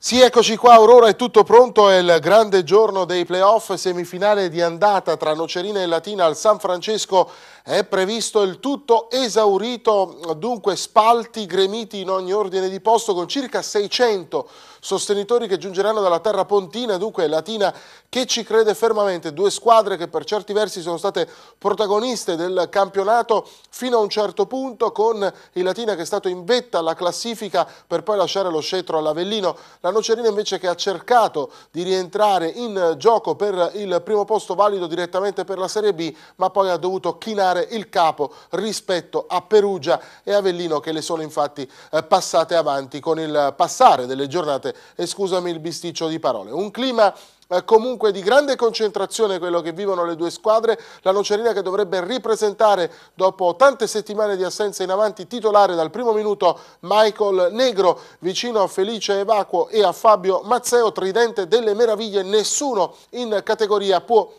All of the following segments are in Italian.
Sì, eccoci qua, Aurora è tutto pronto, è il grande giorno dei playoff, semifinale di andata tra Nocerina e Latina al San Francesco, è previsto il tutto esaurito, dunque spalti gremiti in ogni ordine di posto con circa 600 sostenitori che giungeranno dalla terra pontina, dunque Latina che ci crede fermamente, due squadre che per certi versi sono state protagoniste del campionato fino a un certo punto con il Latina che è stato in vetta alla classifica per poi lasciare lo scettro all'Avellino. La Nocerina invece che ha cercato di rientrare in gioco per il primo posto valido direttamente per la Serie B, ma poi ha dovuto chinare il capo rispetto a Perugia e Avellino che le sono infatti eh, passate avanti con il passare delle giornate e scusami il bisticcio di parole. Un clima eh, comunque di grande concentrazione quello che vivono le due squadre, la Nocerina che dovrebbe ripresentare dopo tante settimane di assenza in avanti titolare dal primo minuto Michael Negro, vicino a Felice Evacuo e a Fabio Mazzeo, tridente delle meraviglie, nessuno in categoria può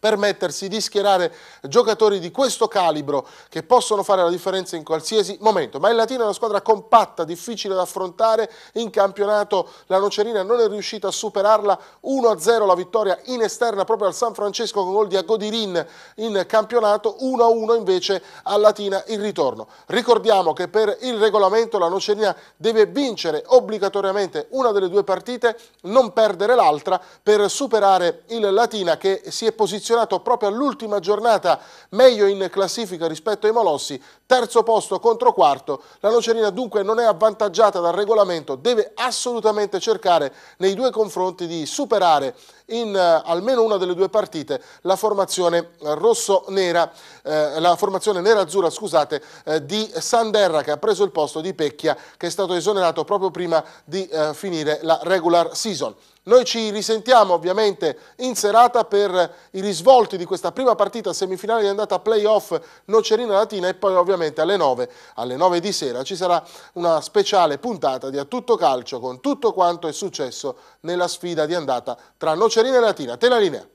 permettersi di schierare giocatori di questo calibro che possono fare la differenza in qualsiasi momento. Ma il Latina è una squadra compatta, difficile da affrontare in campionato. La Nocerina non è riuscita a superarla 1-0 la vittoria in esterna proprio al San Francesco con gol di Agodirin in campionato, 1-1 invece a Latina in ritorno. Ricordiamo che per il regolamento la Nocerina deve vincere obbligatoriamente una delle due partite, non perdere l'altra per superare il Latina che si è posizionato posizionato proprio all'ultima giornata meglio in classifica rispetto ai Molossi, terzo posto contro quarto, la Nocerina dunque non è avvantaggiata dal regolamento, deve assolutamente cercare nei due confronti di superare in eh, almeno una delle due partite la formazione rosso-nera, eh, la formazione nera-azzurra, scusate, eh, di Sanderra che ha preso il posto di Pecchia che è stato esonerato proprio prima di eh, finire la regular season. Noi ci risentiamo ovviamente in serata per i risvolti di questa prima partita semifinale di andata playoff Nocerina Latina e poi ovviamente alle 9, alle 9 di sera ci sarà una speciale puntata di A Tutto Calcio con tutto quanto è successo nella sfida di andata tra Nocerina e Latina. Te la linea.